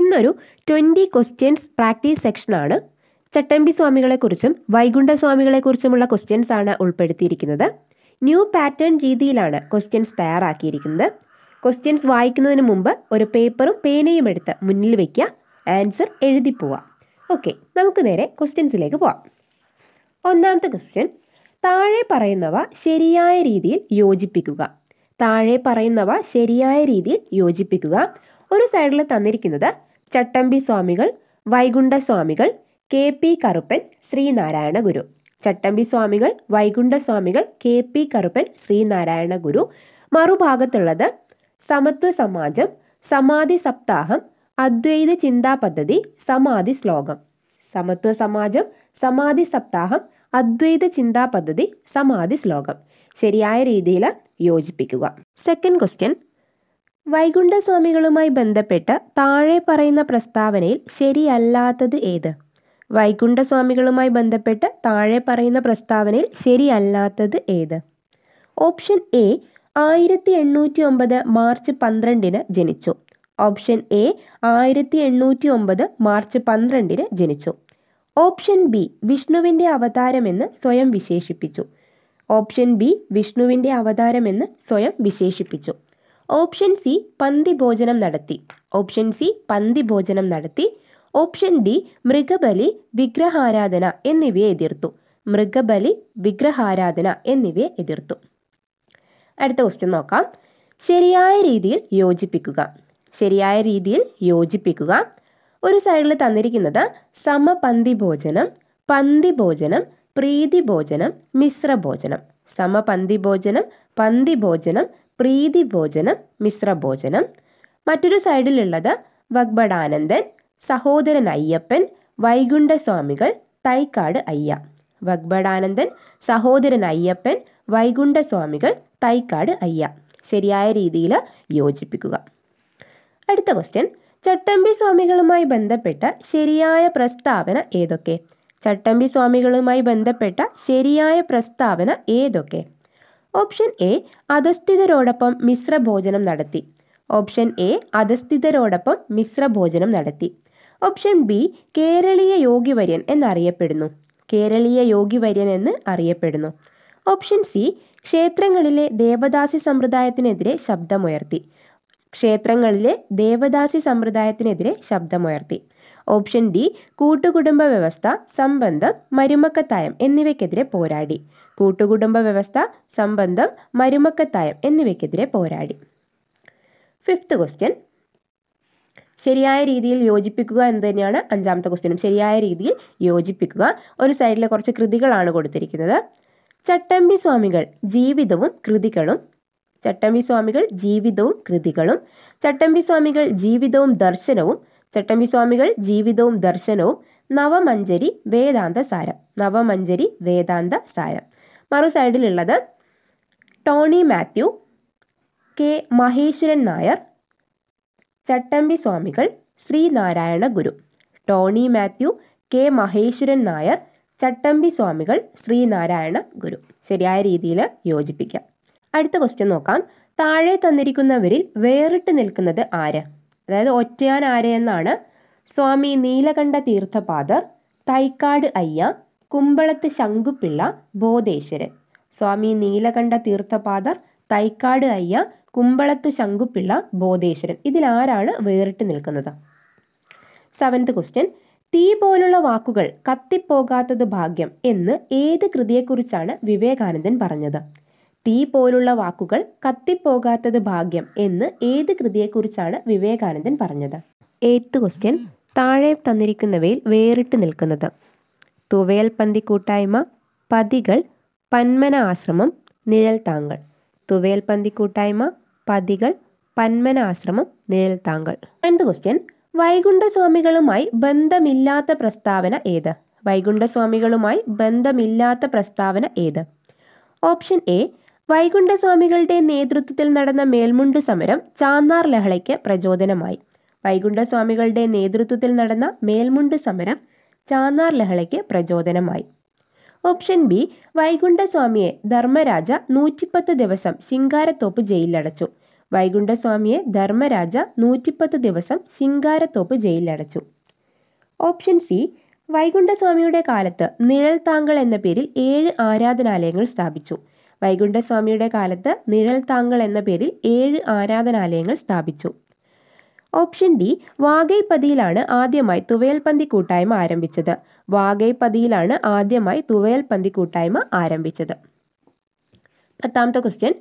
ഇന്നൊരു twenty questions practice സെക്ഷനാണ് ചട്ടമ്പി സ്വാമികളെക്കുറിച്ചും Vaikuntha സ്വാമികളെക്കുറിച്ചുമുള്ള questions ആണ് ഉൾപ്പെടുത്തിയിരിക്കുന്നത് ന്യൂ പാറ്റേൺ രീതിയിലാണ് ക്വസ്റ്റ്യൻസ് തയ്യാറാക്കിയിരിക്കുന്നത് ക്വസ്റ്റ്യൻസ് വായിക്കുന്നതിന് മുമ്പ് ഒരു പേപ്പറും പേനയും എടുത്ത് മുന്നിൽ വയ്ക്കുക ആൻസർ എഴുതി പോവാം ഓക്കെ നമുക്ക് നേരെ ക്വസ്റ്റ്യൻസിലേക്ക് പോവാം ഒന്നാമത്തെ ക്വസ്റ്റ്യൻ താഴെ പറയുന്നവ ശരിയായ രീതിയിൽ യോജിപ്പിക്കുക താഴെ പറയുന്നവ ശരിയായ രീതിയിൽ യോജിപ്പിക്കുക ഒരു സൈഡിൽ തന്നിരിക്കുന്നത് ചട്ടമ്പി സ്വാമികൾ വൈകുണ്ഠസ്വാമികൾ കെ പി കറുപ്പൻ ശ്രീനാരായണ ഗുരു ചട്ടമ്പി സ്വാമികൾ വൈകുണ്ഠസ്വാമികൾ കെ പി കറുപ്പൻ ശ്രീനാരായണ ഗുരു മറുഭാഗത്തുള്ളത് സമത്വ സമാജം സമാധി സപ്താഹം അദ്വൈത ചിന്താ പദ്ധതി സമാധി ശ്ലോകം സമത്വ സമാജം സമാധി സപ്താഹം അദ്വൈത ചിന്താ പദ്ധതി സമാധി ശ്ലോകം ശരിയായ രീതിയിൽ യോജിപ്പിക്കുക സെക്കൻഡ് ക്വസ്റ്റ്യൻ വൈകുണ്ഠസ്വാമികളുമായി ബന്ധപ്പെട്ട താഴെ പറയുന്ന പ്രസ്താവനയിൽ ശരിയല്ലാത്തത് ഏത് വൈകുണ്ഠസ്വാമികളുമായി ബന്ധപ്പെട്ട് താഴെ പറയുന്ന പ്രസ്താവനയിൽ ശരിയല്ലാത്തത് ഏത് ഓപ്ഷൻ എ ആയിരത്തി എണ്ണൂറ്റി ഒമ്പത് മാർച്ച് പന്ത്രണ്ടിന് ജനിച്ചു ഓപ്ഷൻ എ ആയിരത്തി എണ്ണൂറ്റി ഒമ്പത് മാർച്ച് പന്ത്രണ്ടിന് ജനിച്ചു ഓപ്ഷൻ ബി വിഷ്ണുവിൻ്റെ അവതാരമെന്ന് സ്വയം വിശേഷിപ്പിച്ചു ഓപ്ഷൻ ബി വിഷ്ണുവിൻ്റെ അവതാരമെന്ന് സ്വയം വിശേഷിപ്പിച്ചു ഓപ്ഷൻ സി പന്തിഭോജനം നടത്തി ഓപ്ഷൻ സി പന്തിഭോജനം നടത്തി ഓപ്ഷൻ ഡി മൃഗബലി വിഗ്രഹാരാധന എന്നിവയെ എതിർത്തു മൃഗബലി വിഗ്രഹാരാധന എന്നിവയെ എതിർത്തു അടുത്ത ക്വസ്റ്റ്യൻ നോക്കാം ശരിയായ രീതിയിൽ യോജിപ്പിക്കുക ശരിയായ രീതിയിൽ യോജിപ്പിക്കുക ഒരു സൈഡിൽ തന്നിരിക്കുന്നത് സമപന്തി ഭോജനം പന്തി ഭോജനം പ്രീതി ഭോജനം മിശ്ര ഭോജനം സമപന്തി ഭോജനം പന്തി ഭോജനം പ്രീതി ഭോജനം മിശ്രഭോജനം മറ്റൊരു സൈഡിലുള്ളത് വഗ്ബടാനന്ദൻ സഹോദരൻ അയ്യപ്പൻ വൈകുണ്ഠസ്വാമികൾ തൈക്കാട് അയ്യ വഗ്ബടാനന്ദൻ സഹോദരൻ അയ്യപ്പൻ വൈകുണ്ഠസ്വാമികൾ തൈക്കാട് അയ്യ ശരിയായ രീതിയിൽ യോജിപ്പിക്കുക അടുത്ത ക്വസ്റ്റ്യൻ ചട്ടമ്പി സ്വാമികളുമായി ബന്ധപ്പെട്ട ശരിയായ പ്രസ്താവന ഏതൊക്കെ ചട്ടമ്പി സ്വാമികളുമായി ബന്ധപ്പെട്ട ശരിയായ പ്രസ്താവന ഏതൊക്കെ ഓപ്ഷൻ എ അധസ്ഥിതരോടൊപ്പം മിശ്രഭോജനം നടത്തി ഓപ്ഷൻ എ അധസ്ഥിതരോടൊപ്പം മിശ്രഭോജനം നടത്തി ഓപ്ഷൻ ബി കേരളീയ യോഗിവര്യൻ എന്നറിയപ്പെടുന്നു കേരളീയ യോഗിവര്യൻ എന്ന് അറിയപ്പെടുന്നു ഓപ്ഷൻ സി ക്ഷേത്രങ്ങളിലെ ദേവദാസി സമ്പ്രദായത്തിനെതിരെ ശബ്ദമുയർത്തി ക്ഷേത്രങ്ങളിലെ ദേവദാസി സമ്പ്രദായത്തിനെതിരെ ശബ്ദമുയർത്തി ഓപ്ഷൻ ഡി കൂട്ടുകുടുംബ വ്യവസ്ഥ സംബന്ധം മരുമക്കത്തായം എന്നിവയ്ക്കെതിരെ പോരാടി കൂട്ടുകുടുംബ വ്യവസ്ഥ സംബന്ധം മരുമക്കത്തായം എന്നിവയ്ക്കെതിരെ പോരാടി ഫിഫ്ത്ത് ക്വസ്റ്റ്യൻ ശരിയായ രീതിയിൽ യോജിപ്പിക്കുക എന്ന് തന്നെയാണ് അഞ്ചാമത്തെ ക്വസ്റ്റ്യനും ശരിയായ രീതിയിൽ യോജിപ്പിക്കുക ഒരു സൈഡിലെ കുറച്ച് കൃതികളാണ് കൊടുത്തിരിക്കുന്നത് ചട്ടമ്പി സ്വാമികൾ ജീവിതവും കൃതികളും ചട്ടമ്പി സ്വാമികൾ ജീവിതവും കൃതികളും ചട്ടമ്പി സ്വാമികൾ ജീവിതവും ദർശനവും ചട്ടമ്പിസ്വാമികൾ ജീവിതവും ദർശനവും നവമഞ്ചരി വേദാന്ത സാരം നവമഞ്ചരി വേദാന്ത സാരം മറു സൈഡിലുള്ളത് ടോണി മാത്യു കെ മഹേശ്വരൻ നായർ ചട്ടമ്പി സ്വാമികൾ ശ്രീനാരായണ ഗുരു ടോണി മാത്യു കെ മഹേശ്വരൻ നായർ ചട്ടമ്പി സ്വാമികൾ ശ്രീനാരായണ ഗുരു ശരിയായ രീതിയിൽ യോജിപ്പിക്കാം അടുത്ത ക്വസ്റ്റ്യൻ നോക്കാം താഴെ തന്നിരിക്കുന്നവരിൽ വേറിട്ട് നിൽക്കുന്നത് ആര് അതായത് ഒറ്റയാൻ ആരെയെന്നാണ് സ്വാമി നീലകണ്ഠ തീർത്ഥപാദർ തൈക്കാട് അയ്യ കുമ്പളത്ത് ശങ്കുപിള്ള ബോധേശ്വരൻ സ്വാമി നീലകണ്ഠ തീർത്ഥപാദർ തൈക്കാട് അയ്യ കുമ്പളത്ത് ശങ്കുപിള്ള ബോധേശ്വരൻ ഇതിലാരാണ് വേറിട്ട് നിൽക്കുന്നത് സെവൻത്ത് ക്വസ്റ്റ്യൻ തീ പോലുള്ള വാക്കുകൾ കത്തിപ്പോകാത്തത് ഭാഗ്യം എന്ന് ഏത് കൃതിയെക്കുറിച്ചാണ് വിവേകാനന്ദൻ പറഞ്ഞത് തീ പോലുള്ള വാക്കുകൾ കത്തിപ്പോകാത്തത് ഭാഗ്യം എന്ന് ഏത് കൃതിയെക്കുറിച്ചാണ് വിവേകാനന്ദൻ പറഞ്ഞത് എയ്ത്ത് ക്വസ്റ്റ്യൻ താഴെ തന്നിരിക്കുന്നവയിൽ വേറിട്ട് നിൽക്കുന്നത് തുവയൽ പന്തി കൂട്ടായ്മ പതികൾ പന്മന ആശ്രമം നിഴൽ താങ്കൾ തുവയൽ പന്തി കൂട്ടായ്മ പതികൾ പന്മന ആശ്രമം നിഴൽ താങ്കൾ രണ്ട് ക്വസ്റ്റ്യൻ വൈകുണ്ഠസ്വാമികളുമായി ബന്ധമില്ലാത്ത പ്രസ്താവന ഏത് വൈകുണ്ഠസ്വാമികളുമായി ബന്ധമില്ലാത്ത പ്രസ്താവന ഏത് ഓപ്ഷൻ എ വൈകുണ്ഠസ്വാമികളുടെ നേതൃത്വത്തിൽ നടന്ന മേൽമുണ്ട് സമരം ചാന്നാർ ലഹളയ്ക്ക് പ്രചോദനമായി വൈകുണ്ഠസ്വാമികളുടെ നേതൃത്വത്തിൽ നടന്ന മേൽമുണ്ട് സമരം ചാന്നാർ ലഹളയ്ക്ക് പ്രചോദനമായി ഓപ്ഷൻ ബി വൈകുണ്ഠസ്വാമിയെ ധർമ്മരാജ നൂറ്റിപ്പത്ത് ദിവസം ശിങ്കാരത്തോപ്പ് ജയിലിലടച്ചു വൈകുണ്ഠസ്വാമിയെ ധർമ്മരാജ നൂറ്റിപ്പത്ത് ദിവസം ശിങ്കാരത്തോപ്പ് ജയിലിലടച്ചു ഓപ്ഷൻ സി വൈകുണ്ഠസ്വാമിയുടെ കാലത്ത് നിഴൽ താങ്കൾ എന്ന പേരിൽ ഏഴ് ആരാധനാലയങ്ങൾ സ്ഥാപിച്ചു വൈകുണ്ഠസ്വാമിയുടെ കാലത്ത് നിഴൽ താങ്കൾ എന്ന പേരിൽ ഏഴ് ആരാധനാലയങ്ങൾ സ്ഥാപിച്ചു ഓപ്ഷൻ ഡി വാഗൈപ്പതിയിലാണ് ആദ്യമായി തുവയൽപന്തി കൂട്ടായ്മ ആരംഭിച്ചത് വാഗൈപ്പതിയിലാണ് ആദ്യമായി തുവയൽപന്തി കൂട്ടായ്മ ആരംഭിച്ചത് പത്താമത്തെ ക്വസ്റ്റ്യൻ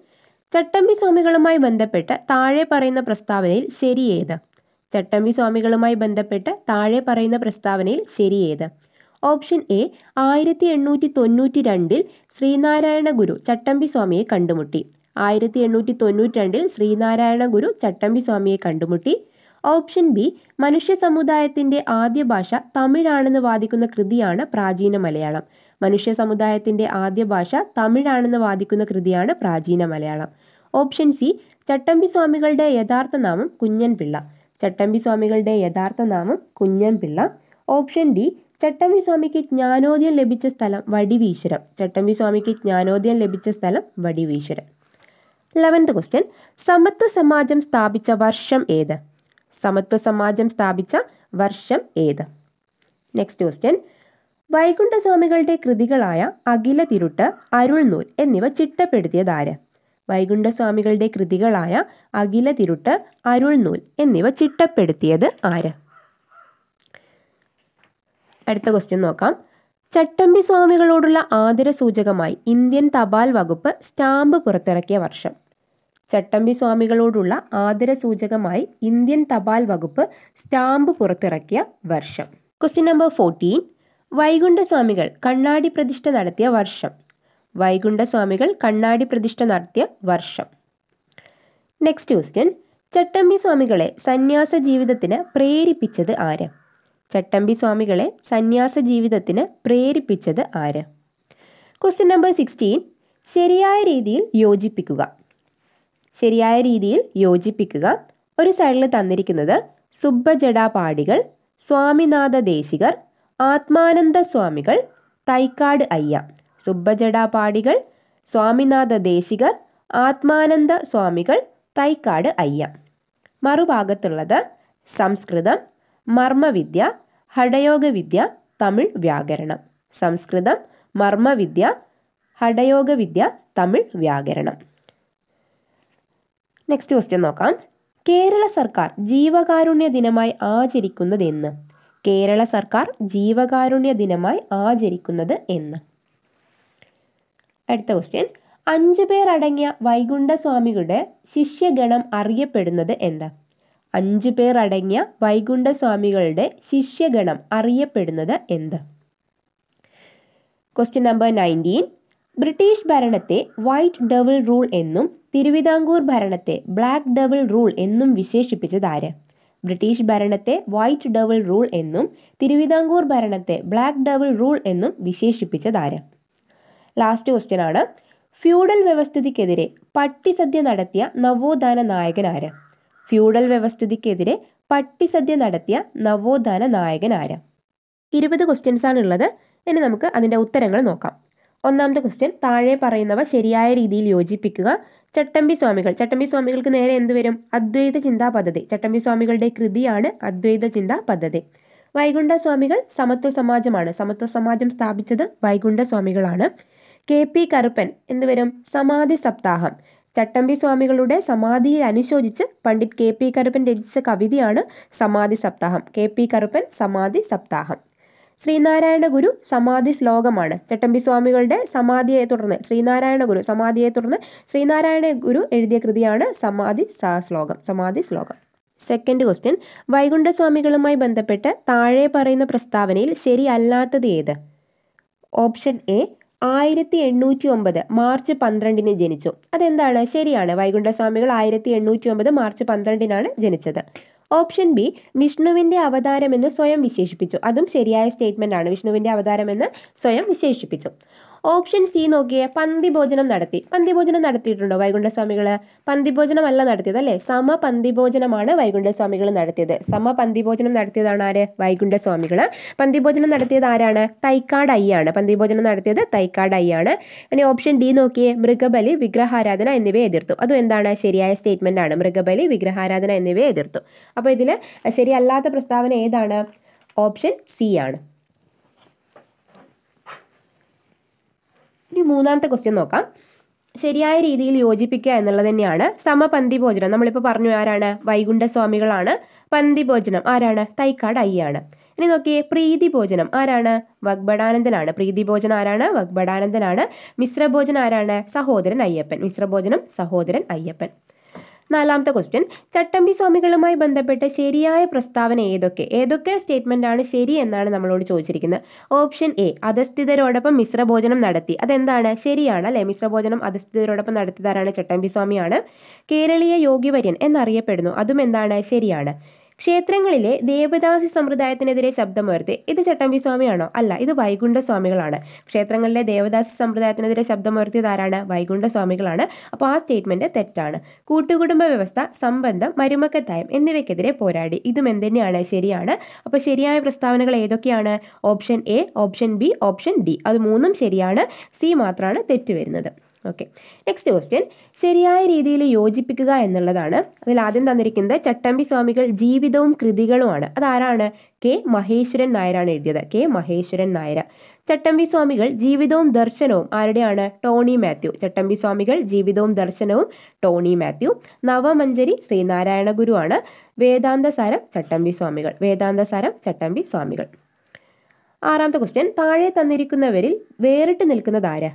ചട്ടമ്പി സ്വാമികളുമായി ബന്ധപ്പെട്ട് താഴെ പറയുന്ന പ്രസ്താവനയിൽ ശരിയേത് ചട്ടമ്പി സ്വാമികളുമായി ബന്ധപ്പെട്ട് താഴെ പറയുന്ന പ്രസ്താവനയിൽ ശരിയേത് ഓപ്ഷൻ എ ആയിരത്തി എണ്ണൂറ്റി തൊണ്ണൂറ്റി രണ്ടിൽ ശ്രീനാരായണ ഗുരു ചട്ടമ്പി സ്വാമിയെ കണ്ടുമുട്ടി ആയിരത്തി എണ്ണൂറ്റി തൊണ്ണൂറ്റി രണ്ടിൽ ശ്രീനാരായണ ഗുരു ചട്ടമ്പി സ്വാമിയെ കണ്ടുമുട്ടി ഓപ്ഷൻ ബി മനുഷ്യ സമുദായത്തിൻ്റെ ആദ്യ ഭാഷ തമിഴാണെന്ന് വാദിക്കുന്ന കൃതിയാണ് പ്രാചീന മലയാളം മനുഷ്യ സമുദായത്തിൻ്റെ ആദ്യ ഭാഷ തമിഴാണെന്ന് വാദിക്കുന്ന കൃതിയാണ് പ്രാചീന മലയാളം ഓപ്ഷൻ സി ചട്ടമ്പി സ്വാമികളുടെ യഥാർത്ഥ നാമം കുഞ്ഞൻപിള്ള ചട്ടമ്പി സ്വാമികളുടെ യഥാർത്ഥ നാമം കുഞ്ഞൻപിള്ള ഓപ്ഷൻ ഡി ചട്ടമ്പി സ്വാമിക്ക് ജ്ഞാനോദയം ലഭിച്ച സ്ഥലം വടിവീശ്വരം ചട്ടമ്പി സ്വാമിക്ക് ജ്ഞാനോദയം ലഭിച്ച സ്ഥലം വടിവീശ്വരം ലെവൻത്ത് ക്വസ്റ്റ്യൻ സമത്വ സമാജം സ്ഥാപിച്ച വർഷം ഏത് സമത്വ സമാജം സ്ഥാപിച്ച വർഷം ഏത് നെക്സ്റ്റ് ക്വസ്റ്റ്യൻ വൈകുണ്ഠസ്വാമികളുടെ കൃതികളായ അഖില തിരുട്ട് അരുൾനൂൽ എന്നിവ ആര് വൈകുണ്ഠസ്വാമികളുടെ കൃതികളായ അഖില തിരുട്ട് അരുൾനൂൽ എന്നിവ ചിട്ടപ്പെടുത്തിയത് ആര് അടുത്ത ക്വസ്റ്റ്യൻ നോക്കാം ചട്ടമ്പി സ്വാമികളോടുള്ള ആദര സൂചകമായി ഇന്ത്യൻ തപാൽ വകുപ്പ് സ്റ്റാമ്പ് പുറത്തിറക്കിയ വർഷം ചട്ടമ്പി സ്വാമികളോടുള്ള ആദര സൂചകമായി ഇന്ത്യൻ തപാൽ വകുപ്പ് സ്റ്റാമ്പ് പുറത്തിറക്കിയ വർഷം ക്വസ്റ്റ്യൻ നമ്പർ ഫോർട്ടീൻ വൈകുണ്ഠസ്വാമികൾ കണ്ണാടി പ്രതിഷ്ഠ നടത്തിയ വർഷം വൈകുണ്ഠസ്വാമികൾ കണ്ണാടി പ്രതിഷ്ഠ നടത്തിയ വർഷം നെക്സ്റ്റ് ക്വസ്റ്റ്യൻ ചട്ടമ്പി സ്വാമികളെ സന്യാസ ജീവിതത്തിന് പ്രേരിപ്പിച്ചത് ആര് ചട്ടമ്പി സ്വാമികളെ സന്യാസ ജീവിതത്തിന് പ്രേരിപ്പിച്ചത് ആര് ക്വസ്റ്റ്യൻ നമ്പർ സിക്സ്റ്റീൻ ശരിയായ രീതിയിൽ യോജിപ്പിക്കുക ശരിയായ രീതിയിൽ യോജിപ്പിക്കുക ഒരു സൈഡിൽ തന്നിരിക്കുന്നത് സുബ്ബജടാപാടികൾ സ്വാമിനാഥ ദേശികർ ആത്മാനന്ദ സ്വാമികൾ തൈക്കാട് അയ്യ സുബ്ബജടാപാടികൾ സ്വാമിനാഥ ദേശികർ ആത്മാനന്ദ സ്വാമികൾ തൈക്കാട് അയ്യ മറുഭാഗത്തുള്ളത് സംസ്കൃതം മർമ്മവിദ്യ ഹഠയോഗവിദ്യ തമിഴ് വ്യാകരണം സംസ്കൃതം മർമ്മവിദ്യ ഹഠയോഗവിദ്യ തമിഴ് വ്യാകരണം നെക്സ്റ്റ് ക്വസ്റ്റ്യൻ നോക്കാം കേരള സർക്കാർ ജീവകാരുണ്യ ദിനമായി ആചരിക്കുന്നത് എന്ന് കേരള സർക്കാർ ജീവകാരുണ്യ ദിനമായി ആചരിക്കുന്നത് എന്ന് അടുത്ത ക്വസ്റ്റ്യൻ അഞ്ചു പേർ അടങ്ങിയ വൈകുണ്ഠസ്വാമികളുടെ ശിഷ്യഗണം അറിയപ്പെടുന്നത് എന്താ അഞ്ചു പേർ അടങ്ങിയ വൈകുണ്ഠസ്വാമികളുടെ ശിഷ്യഗണം അറിയപ്പെടുന്നത് എന്ത് ക്വസ്റ്റ്യൻ നമ്പർ നയൻറ്റീൻ ബ്രിട്ടീഷ് ഭരണത്തെ വൈറ്റ് ഡബിൾ റൂൾ എന്നും തിരുവിതാംകൂർ ഭരണത്തെ ബ്ലാക്ക് ഡബിൾ റൂൾ എന്നും വിശേഷിപ്പിച്ചത് ആര് ബ്രിട്ടീഷ് ഭരണത്തെ വൈറ്റ് ഡബിൾ റൂൾ എന്നും തിരുവിതാംകൂർ ഭരണത്തെ ബ്ലാക്ക് ഡബിൾ റൂൾ എന്നും വിശേഷിപ്പിച്ചത് ആര് ലാസ്റ്റ് ക്വസ്റ്റ്യൻ ആണ് ഫ്യൂഡൽ വ്യവസ്ഥിതിക്കെതിരെ പട്ടിസദ്യ നടത്തിയ നവോത്ഥാന നായകൻ ആര് ഫ്യൂഡൽ വ്യവസ്ഥിതിക്കെതിരെ പട്ടിസദ്യ നടത്തിയ നവോത്ഥാന നായകൻ ആര് ഇരുപത് ക്വസ്റ്റ്യൻസ് ഉള്ളത് ഇനി നമുക്ക് അതിൻ്റെ ഉത്തരങ്ങൾ നോക്കാം ഒന്നാമത്തെ ക്വസ്റ്റ്യൻ താഴെ പറയുന്നവ ശരിയായ രീതിയിൽ യോജിപ്പിക്കുക ചട്ടമ്പി സ്വാമികൾ ചട്ടമ്പി സ്വാമികൾക്ക് നേരെ എന്ത് വരും അദ്വൈത ചിന്താ പദ്ധതി ചട്ടമ്പി സ്വാമികളുടെ കൃതിയാണ് അദ്വൈത ചിന്താ പദ്ധതി വൈകുണ്ഠ സ്വാമികൾ സമത്വ സമാജമാണ് സമത്വ സമാജം സ്ഥാപിച്ചത് വൈകുണ്ഠ സ്വാമികളാണ് കെ പി കറുപ്പൻ എന്തുവരും സമാധി സപ്താഹം ചട്ടമ്പി സ്വാമികളുടെ സമാധിയെ അനുശോചിച്ച് പണ്ഡിറ്റ് കെ പി കറുപ്പൻ രചിച്ച കവിതയാണ് സമാധി സപ്താഹം കെ പി കറുപ്പൻ സമാധി സപ്താഹം ശ്രീനാരായണ ഗുരു സമാധി ശ്ലോകമാണ് ചട്ടമ്പി സ്വാമികളുടെ സമാധിയെ തുടർന്ന് ശ്രീനാരായണ ഗുരു സമാധിയെ തുടർന്ന് ശ്രീനാരായണ ഗുരു എഴുതിയ കൃതിയാണ് സമാധി ശ്ലോകം സമാധി ശ്ലോകം സെക്കൻഡ് ക്വസ്റ്റ്യൻ വൈകുണ്ഠസ്വാമികളുമായി ബന്ധപ്പെട്ട് താഴെ പറയുന്ന പ്രസ്താവനയിൽ ശരിയല്ലാത്തത് ഏത് ഓപ്ഷൻ എ ആയിരത്തി എണ്ണൂറ്റി ഒമ്പത് മാർച്ച് പന്ത്രണ്ടിന് ജനിച്ചു അതെന്താണ് ശരിയാണ് വൈകുണ്ഠസ്വാമികൾ ആയിരത്തി എണ്ണൂറ്റി ഒമ്പത് മാർച്ച് പന്ത്രണ്ടിനാണ് ജനിച്ചത് ഓപ്ഷൻ ബി വിഷ്ണുവിൻ്റെ അവതാരമെന്ന് സ്വയം വിശേഷിപ്പിച്ചു അതും ശരിയായ സ്റ്റേറ്റ്മെൻ്റ് ആണ് വിഷ്ണുവിൻ്റെ അവതാരമെന്ന് സ്വയം വിശേഷിപ്പിച്ചു ഓപ്ഷൻ സി നോക്കിയ പന്തിഭോജനം നടത്തി പന്തിഭോജനം നടത്തിയിട്ടുണ്ടോ വൈകുണ്ഠസ്വാമികൾ പന്തിഭോജനമല്ല നടത്തിയത് അല്ലേ സമ പന്തിഭോജനമാണ് വൈകുണ്ഠസ്വാമികൾ നടത്തിയത് സമ പന്തിഭോജനം നടത്തിയതാണ് ആര് വൈകുണ്ഠസ്വാമികൾ പന്തിഭോജനം നടത്തിയത് ആരാണ് തൈക്കാട് അയ്യാണ് പന്തിഭോജനം നടത്തിയത് തൈക്കാട് അയ്യാണ് ഇനി ഓപ്ഷൻ ഡി നോക്കിയേ മൃഗബലി വിഗ്രഹാരാധന എന്നിവയെ എതിർത്തു അതും എന്താണ് ശരിയായ സ്റ്റേറ്റ്മെന്റ് ആണ് മൃഗബലി വിഗ്രഹാരാധന എന്നിവയെ എതിർത്തു അപ്പോൾ ഇതിൽ ശരിയല്ലാത്ത പ്രസ്താവന ഏതാണ് ഓപ്ഷൻ സി ആണ് ഇനി മൂന്നാമത്തെ ക്വസ്റ്റ്യൻ നോക്കാം ശരിയായ രീതിയിൽ യോജിപ്പിക്കുക എന്നുള്ളത് തന്നെയാണ് സമപന്തി ഭോജനം നമ്മളിപ്പോൾ പറഞ്ഞു ആരാണ് വൈകുണ്ഠ സ്വാമികളാണ് പന്തി ഭോജനം ആരാണ് തൈക്കാട് അയ്യാണ് ഇനി നോക്കിയേ പ്രീതി ഭോജനം ആരാണ് വഗ്ബടാനന്ദനാണ് പ്രീതി ഭോജനം ആരാണ് വഗ്ബടാനന്ദനാണ് മിശ്രഭോജനം ആരാണ് സഹോദരൻ അയ്യപ്പൻ മിശ്രഭോജനം സഹോദരൻ അയ്യപ്പൻ നാലാമത്തെ ക്വസ്റ്റ്യൻ ചട്ടമ്പി സ്വാമികളുമായി ബന്ധപ്പെട്ട ശരിയായ പ്രസ്താവന ഏതൊക്കെ ഏതൊക്കെ ആണ് ശരി എന്നാണ് നമ്മളോട് ചോദിച്ചിരിക്കുന്നത് ഓപ്ഷൻ എ അധസ്ഥിതരോടൊപ്പം മിശ്രഭോജനം നടത്തി അതെന്താണ് ശരിയാണ് അല്ലേ മിശ്രഭോജനം അധസ്ഥിതരോടൊപ്പം നടത്തിയതാരാണ് ചട്ടമ്പി സ്വാമിയാണ് കേരളീയ യോഗിവര്യൻ എന്നറിയപ്പെടുന്നു അതും എന്താണ് ശരിയാണ് ക്ഷേത്രങ്ങളിലെ ദേവദാസി സമ്പ്രദായത്തിനെതിരെ ശബ്ദമുയർത്തി ഇത് ചട്ടമ്പി സ്വാമിയാണോ അല്ല ഇത് വൈകുണ്ഠ സ്വാമികളാണ് ക്ഷേത്രങ്ങളിലെ ദേവദാസി സമ്പ്രദായത്തിനെതിരെ ശബ്ദമുയർത്തിയത് ആരാണ് വൈകുണ്ഠ സ്വാമികളാണ് അപ്പോൾ ആ സ്റ്റേറ്റ്മെന്റ് തെറ്റാണ് കൂട്ടുകുടുംബ വ്യവസ്ഥ സംബന്ധം മരുമക്കത്തായം എന്നിവയ്ക്കെതിരെ പോരാടി ഇതും എന്തുതന്നെയാണ് ശരിയാണ് അപ്പോൾ ശരിയായ പ്രസ്താവനകൾ ഏതൊക്കെയാണ് option A option B option D അത് മൂന്നും ശരിയാണ് സി മാത്രമാണ് തെറ്റുവരുന്നത് ഓക്കെ നെക്സ്റ്റ് ക്വസ്റ്റ്യൻ ശരിയായ രീതിയിൽ യോജിപ്പിക്കുക എന്നുള്ളതാണ് അതിൽ ആദ്യം തന്നിരിക്കുന്നത് ചട്ടമ്പി സ്വാമികൾ ജീവിതവും കൃതികളുമാണ് അതാരാണ് കെ മഹേശ്വരൻ നായരാണ് എഴുതിയത് കെ മഹേശ്വരൻ നായർ ചട്ടമ്പി സ്വാമികൾ ജീവിതവും ദർശനവും ആരുടെയാണ് ടോണി മാത്യു ചട്ടമ്പി സ്വാമികൾ ജീവിതവും ദർശനവും ടോണി മാത്യു നവമഞ്ചരി ശ്രീനാരായണ ഗുരുവാണ് വേദാന്തസാരം ചട്ടമ്പി സ്വാമികൾ വേദാന്തസാരം ചട്ടമ്പി സ്വാമികൾ ആറാമത്തെ ക്വസ്റ്റ്യൻ താഴെ തന്നിരിക്കുന്നവരിൽ വേറിട്ട് നിൽക്കുന്നതാര്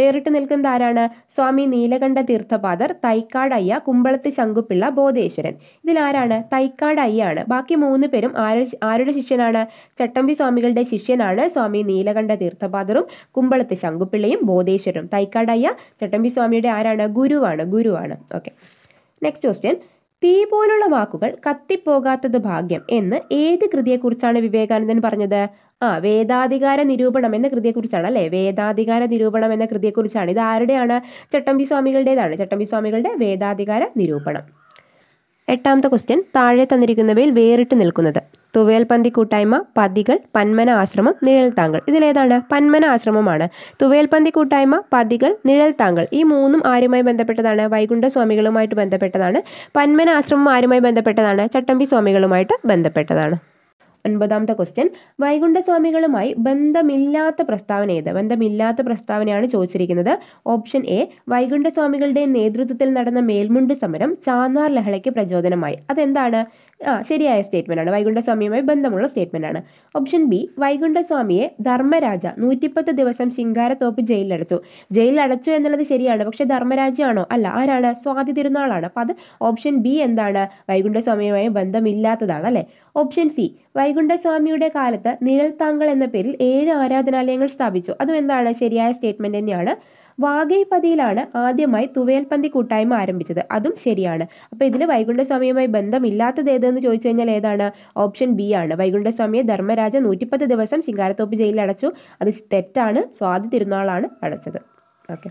വേറിട്ട് നിൽക്കുന്നത് ആരാണ് സ്വാമി നീലകണ്ഠ തീർത്ഥപാദർ തൈക്കാട് അയ്യ കുമ്പളത്ത് ശങ്കുപിള്ള ബോധേശ്വരൻ ഇതിലാരാണ് തൈക്കാട് അയ്യാണ് ബാക്കി മൂന്ന് പേരും ആരുടെ ശിഷ്യനാണ് ചട്ടമ്പി സ്വാമികളുടെ ശിഷ്യനാണ് സ്വാമി നീലകണ്ഠ തീർത്ഥപാദറും കുമ്പളത്ത് ശങ്കുപിള്ളയും ബോധേശ്വരനും തൈക്കാട് അയ്യ ചട്ടമ്പി സ്വാമിയുടെ ആരാണ് ഗുരുവാണ് ഗുരുവാണ് ഓക്കെ നെക്സ്റ്റ് ക്വസ്റ്റ്യൻ തീ പോലുള്ള വാക്കുകൾ കത്തിപ്പോകാത്തത് ഭാഗ്യം എന്ന് ഏത് കൃതിയെക്കുറിച്ചാണ് വിവേകാനന്ദൻ പറഞ്ഞത് ആ വേദാധികാര നിരൂപണം എന്ന കൃതിയെക്കുറിച്ചാണ് അല്ലേ വേദാധികാര നിരൂപണം എന്ന കൃതിയെക്കുറിച്ചാണ് ഇത് ആരുടെയാണ് ചട്ടമ്പി സ്വാമികളുടേതാണ് ചട്ടമ്പി സ്വാമികളുടെ വേദാധികാര നിരൂപണം എട്ടാമത്തെ ക്വസ്റ്റ്യൻ താഴെ തന്നിരിക്കുന്നവയിൽ വേറിട്ട് നിൽക്കുന്നത് പന്തി കൂട്ടായ്മ പതികൾ പന്മന ആശ്രമം നിഴൽ താങ്കൾ ഇതിലേതാണ് പന്മന ആശ്രമമാണ് പന്തി കൂട്ടായ്മ പതികൾ നിഴൽ താങ്കൾ ഈ മൂന്നും ആരുമായി ബന്ധപ്പെട്ടതാണ് വൈകുണ്ഠ സ്വാമികളുമായിട്ട് ബന്ധപ്പെട്ടതാണ് പന്മന ആശ്രമം ആരുമായി ബന്ധപ്പെട്ടതാണ് ചട്ടമ്പി സ്വാമികളുമായിട്ട് ബന്ധപ്പെട്ടതാണ് ഒൻപതാമത്തെ ക്വസ്റ്റ്യൻ വൈകുണ്ഠസ്വാമികളുമായി ബന്ധമില്ലാത്ത പ്രസ്താവന ഏത് ബന്ധമില്ലാത്ത പ്രസ്താവനയാണ് ചോദിച്ചിരിക്കുന്നത് ഓപ്ഷൻ എ വൈകുണ്ഠസ്വാമികളുടെ നേതൃത്വത്തിൽ നടന്ന മേൽമുണ്ട് സമരം ചാന്നാർ ലഹളയ്ക്ക് പ്രചോദനമായി അതെന്താണ് ആ ശരിയായ സ്റ്റേറ്റ്മെൻറ്റാണ് വൈകുണ്ഠസ്വാമിയുമായി ബന്ധമുള്ള ആണ് ഓപ്ഷൻ ബി വൈകുണ്ഠസ്വാമിയെ ധർമ്മരാജ നൂറ്റിപ്പത്ത് ദിവസം ശിങ്കാരത്തോപ്പ് ജയിലിലടച്ചു ജയിലിലടച്ചു എന്നുള്ളത് ശരിയാണ് പക്ഷേ ധർമ്മരാജയാണോ അല്ല ആരാണ് സ്വാതി തിരുനാളാണ് അപ്പോൾ അത് ഓപ്ഷൻ ബി എന്താണ് വൈകുണ്ഠസ്വാമിയുമായി ബന്ധമില്ലാത്തതാണ് അല്ലേ ഓപ്ഷൻ സി വൈകുണ്ഠസ്വാമിയുടെ കാലത്ത് താങ്കൾ എന്ന പേരിൽ ഏഴ് ആരാധനാലയങ്ങൾ സ്ഥാപിച്ചു അതും എന്താണ് ശരിയായ സ്റ്റേറ്റ്മെന്റ് തന്നെയാണ് വാഗൈപതിയിലാണ് ആദ്യമായി തുവേൽപ്പന്തി കൂട്ടായ്മ ആരംഭിച്ചത് അതും ശരിയാണ് അപ്പോൾ ഇതിൽ വൈകുണ്ഠസ്വാമിയുമായി ബന്ധമില്ലാത്തത് ഏതെന്ന് ചോദിച്ചു കഴിഞ്ഞാൽ ഏതാണ് ഓപ്ഷൻ ബി ആണ് വൈകുണ്ഠസ്വാമിയെ ധർമ്മരാജ നൂറ്റിപ്പത്ത് ദിവസം ചിങ്കാരത്തോപ്പ് ജയിലിൽ അടച്ചു അത് തെറ്റാണ് സ്വാതി തിരുനാളാണ് അടച്ചത് ഓക്കെ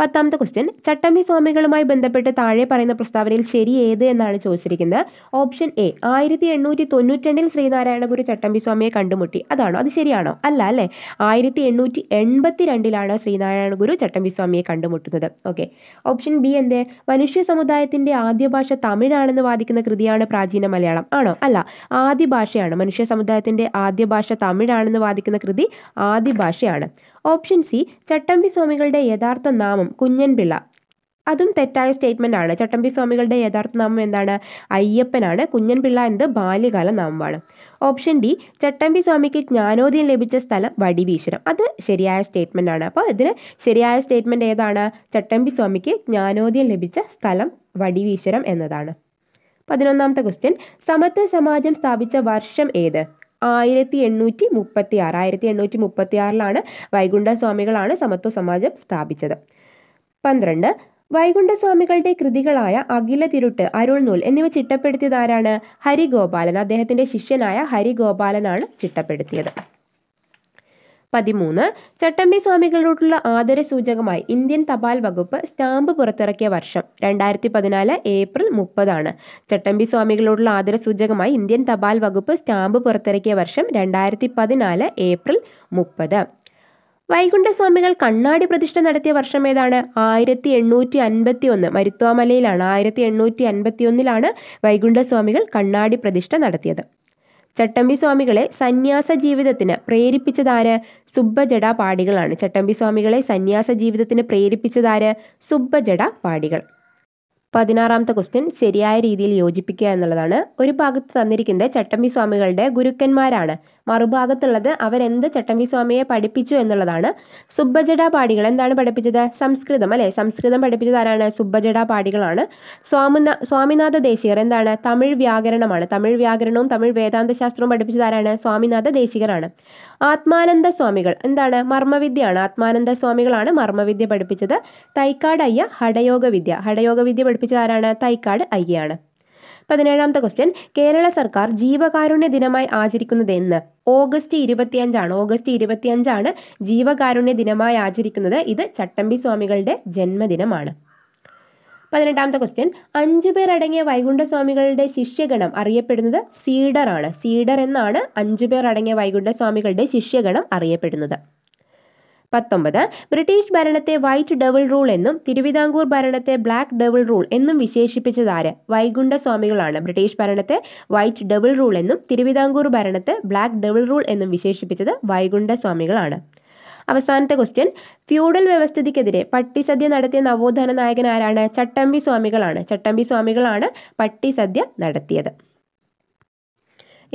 പത്താമത്തെ ക്വസ്റ്റ്യൻ ചട്ടമ്പി സ്വാമികളുമായി ബന്ധപ്പെട്ട് താഴെ പറയുന്ന പ്രസ്താവനയിൽ ശരി ഏത് എന്നാണ് ചോദിച്ചിരിക്കുന്നത് ഓപ്ഷൻ എ ആയിരത്തി എണ്ണൂറ്റി തൊണ്ണൂറ്റി രണ്ടിൽ ശ്രീനാരായണഗുരു ചട്ടമ്പി സ്വാമിയെ കണ്ടുമുട്ടി അതാണോ അത് ശരിയാണോ അല്ല അല്ലേ ആയിരത്തി എണ്ണൂറ്റി എൺപത്തി രണ്ടിലാണ് ശ്രീനാരായണഗുരു ചട്ടമ്പി സ്വാമിയെ കണ്ടുമുട്ടുന്നത് ഓക്കെ ഓപ്ഷൻ ബി എന്ത് മനുഷ്യ സമുദായത്തിന്റെ ആദ്യ ഭാഷ തമിഴാണെന്ന് വാദിക്കുന്ന കൃതിയാണ് പ്രാചീന മലയാളം ആണോ അല്ല ആദ്യ ഭാഷയാണ് മനുഷ്യ സമുദായത്തിന്റെ ആദ്യ ഭാഷ തമിഴാണെന്ന് വാദിക്കുന്ന കൃതി ആദ്യ ഭാഷയാണ് ഓപ്ഷൻ സി ചട്ടമ്പി സ്വാമികളുടെ യഥാർത്ഥ നാമം കുഞ്ഞൻപിള്ള അതും തെറ്റായ സ്റ്റേറ്റ്മെൻ്റ് ആണ് ചട്ടമ്പി സ്വാമികളുടെ യഥാർത്ഥ നാമം എന്താണ് അയ്യപ്പനാണ് കുഞ്ഞൻപിള്ള എന്നത് ബാല്യകാല നാമമാണ് ഓപ്ഷൻ ഡി ചട്ടമ്പി സ്വാമിക്ക് ജ്ഞാനോദയം ലഭിച്ച സ്ഥലം വടിവീശ്വരം അത് ശരിയായ സ്റ്റേറ്റ്മെൻ്റ് ആണ് അപ്പോൾ ഇതിന് ശരിയായ സ്റ്റേറ്റ്മെൻ്റ് ഏതാണ് ചട്ടമ്പി സ്വാമിക്ക് ജ്ഞാനോദയം ലഭിച്ച സ്ഥലം വടിവീശ്വരം എന്നതാണ് പതിനൊന്നാമത്തെ ക്വസ്റ്റ്യൻ സമത്വ സമാജം സ്ഥാപിച്ച വർഷം ഏത് ആയിരത്തി എണ്ണൂറ്റി മുപ്പത്തി ആറ് ആയിരത്തി എണ്ണൂറ്റി മുപ്പത്തി ആറിലാണ് വൈകുണ്ഠ സ്വാമികളാണ് സമത്വ സമാജം സ്ഥാപിച്ചത് പന്ത്രണ്ട് വൈകുണ്ഠസ്വാമികളുടെ കൃതികളായ അഖില തിരുട്ട് അരുൾ നൂൽ എന്നിവ ചിട്ടപ്പെടുത്തിയത് ആരാണ് ഹരിഗോപാലൻ അദ്ദേഹത്തിൻ്റെ ശിഷ്യനായ ഹരിഗോപാലനാണ് ചിട്ടപ്പെടുത്തിയത് പതിമൂന്ന് ചട്ടമ്പി സ്വാമികളോടുള്ള ആദര സൂചകമായി ഇന്ത്യൻ തപാൽ വകുപ്പ് സ്റ്റാമ്പ് പുറത്തിറക്കിയ വർഷം രണ്ടായിരത്തി പതിനാല് ഏപ്രിൽ മുപ്പതാണ് ചട്ടമ്പി സ്വാമികളോടുള്ള ആദര സൂചകമായി ഇന്ത്യൻ തപാൽ വകുപ്പ് സ്റ്റാമ്പ് പുറത്തിറക്കിയ വർഷം രണ്ടായിരത്തി പതിനാല് ഏപ്രിൽ മുപ്പത് വൈകുണ്ഠസ്വാമികൾ കണ്ണാടി പ്രതിഷ്ഠ നടത്തിയ വർഷം ഏതാണ് ആയിരത്തി എണ്ണൂറ്റി അൻപത്തി ഒന്ന് മരുത്വാമലയിലാണ് ആയിരത്തി എണ്ണൂറ്റി അൻപത്തി ഒന്നിലാണ് വൈകുണ്ഠസ്വാമികൾ കണ്ണാടി പ്രതിഷ്ഠ നടത്തിയത് ചട്ടമ്പി സ്വാമികളെ സന്യാസ ജീവിതത്തിന് പ്രേരിപ്പിച്ചതാര് സുബ്ബജട പാടികളാണ് ചട്ടമ്പി സ്വാമികളെ സന്യാസ ജീവിതത്തിന് പ്രേരിപ്പിച്ചതാര് സുബ്ബജട പാടികൾ പതിനാറാമത്തെ ക്വസ്റ്റ്യൻ ശരിയായ രീതിയിൽ യോജിപ്പിക്കുക എന്നുള്ളതാണ് ഒരു ഭാഗത്ത് തന്നിരിക്കുന്നത് ചട്ടമ്പി സ്വാമികളുടെ ഗുരുക്കന്മാരാണ് മറുഭാഗത്തുള്ളത് അവരെന്ത് ചട്ടമ്പി സ്വാമിയെ പഠിപ്പിച്ചു എന്നുള്ളതാണ് സുബ്ബജട പാടികൾ എന്താണ് പഠിപ്പിച്ചത് സംസ്കൃതം അല്ലേ സംസ്കൃതം പഠിപ്പിച്ചത് ആരാണ് സുബ്ബജഡ പാടികളാണ് സ്വാമിന സ്വാമിനാഥ ദേശികർ എന്താണ് തമിഴ് വ്യാകരണമാണ് തമിഴ് വ്യാകരണവും തമിഴ് വേദാന്ത ശാസ്ത്രവും പഠിപ്പിച്ചത് ആരാണ് സ്വാമിനാഥ ദേശികരാണ് ആത്മാനന്ദ സ്വാമികൾ എന്താണ് മർമ്മവിദ്യയാണ് ആത്മാനന്ദ സ്വാമികളാണ് മർമ്മവിദ്യ പഠിപ്പിച്ചത് തൈക്കാട് അയ്യ ഹടയോഗ വിദ്യ ഹടയോഗ വിദ്യ പഠിപ്പിച്ചത് ആരാണ് തൈക്കാട് അയ്യയാണ് പതിനേഴാമത്തെ ക്വസ്റ്റ്യൻ കേരള സർക്കാർ ജീവകാരുണ്യ ദിനമായി ആചരിക്കുന്നത് എന്ന് ഓഗസ്റ്റ് ഇരുപത്തിയഞ്ചാണ് ഓഗസ്റ്റ് ഇരുപത്തിയഞ്ചാണ് ജീവകാരുണ്യ ദിനമായി ആചരിക്കുന്നത് ഇത് ചട്ടമ്പി സ്വാമികളുടെ ജന്മദിനമാണ് പതിനെട്ടാമത്തെ ക്വസ്റ്റ്യൻ അഞ്ചു പേരടങ്ങിയ വൈകുണ്ഠസ്വാമികളുടെ ശിഷ്യഗണം അറിയപ്പെടുന്നത് സീഡർ ആണ് സീഡർ എന്നാണ് അഞ്ചു പേർ അടങ്ങിയ വൈകുണ്ഠസ്വാമികളുടെ ശിഷ്യഗണം അറിയപ്പെടുന്നത് പത്തൊമ്പത് ബ്രിട്ടീഷ് ഭരണത്തെ വൈറ്റ് ഡബിൾ റൂൾ എന്നും തിരുവിതാംകൂർ ഭരണത്തെ ബ്ലാക്ക് ഡബിൾ റൂൾ എന്നും വിശേഷിപ്പിച്ചതാര് വൈകുണ്ഠ സ്വാമികളാണ് ബ്രിട്ടീഷ് ഭരണത്തെ വൈറ്റ് ഡബിൾ റൂൾ എന്നും തിരുവിതാംകൂർ ഭരണത്തെ ബ്ലാക്ക് ഡബിൾ റൂൾ എന്നും വിശേഷിപ്പിച്ചത് വൈകുണ്ഠ സ്വാമികളാണ് അവസാനത്തെ ക്വസ്റ്റ്യൻ ഫ്യൂഡൽ വ്യവസ്ഥിതിക്കെതിരെ പട്ടിസദ്യ നടത്തിയ നവോത്ഥാന നായകൻ ആരാണ് ചട്ടമ്പി സ്വാമികളാണ് ചട്ടമ്പി സ്വാമികളാണ് പട്ടിസദ്യ നടത്തിയത്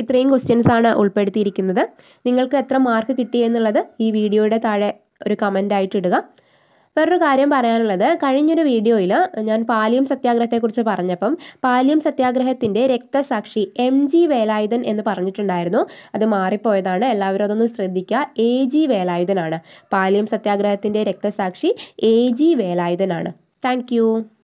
ഇത്രയും ആണ് ഉൾപ്പെടുത്തിയിരിക്കുന്നത് നിങ്ങൾക്ക് എത്ര മാർക്ക് കിട്ടിയെന്നുള്ളത് ഈ വീഡിയോയുടെ താഴെ ഒരു കമൻ്റ് ആയിട്ട് ഇടുക വേറൊരു കാര്യം പറയാനുള്ളത് കഴിഞ്ഞൊരു വീഡിയോയിൽ ഞാൻ പാലിയം സത്യാഗ്രഹത്തെക്കുറിച്ച് പറഞ്ഞപ്പം പാലിയം സത്യാഗ്രഹത്തിൻ്റെ രക്തസാക്ഷി എം ജി വേലായുധൻ എന്ന് പറഞ്ഞിട്ടുണ്ടായിരുന്നു അത് മാറിപ്പോയതാണ് എല്ലാവരും അതൊന്ന് ശ്രദ്ധിക്കുക എ ജി വേലായുധനാണ് പാലിയം സത്യാഗ്രഹത്തിൻ്റെ രക്തസാക്ഷി എ ജി വേലായുധനാണ് താങ്ക്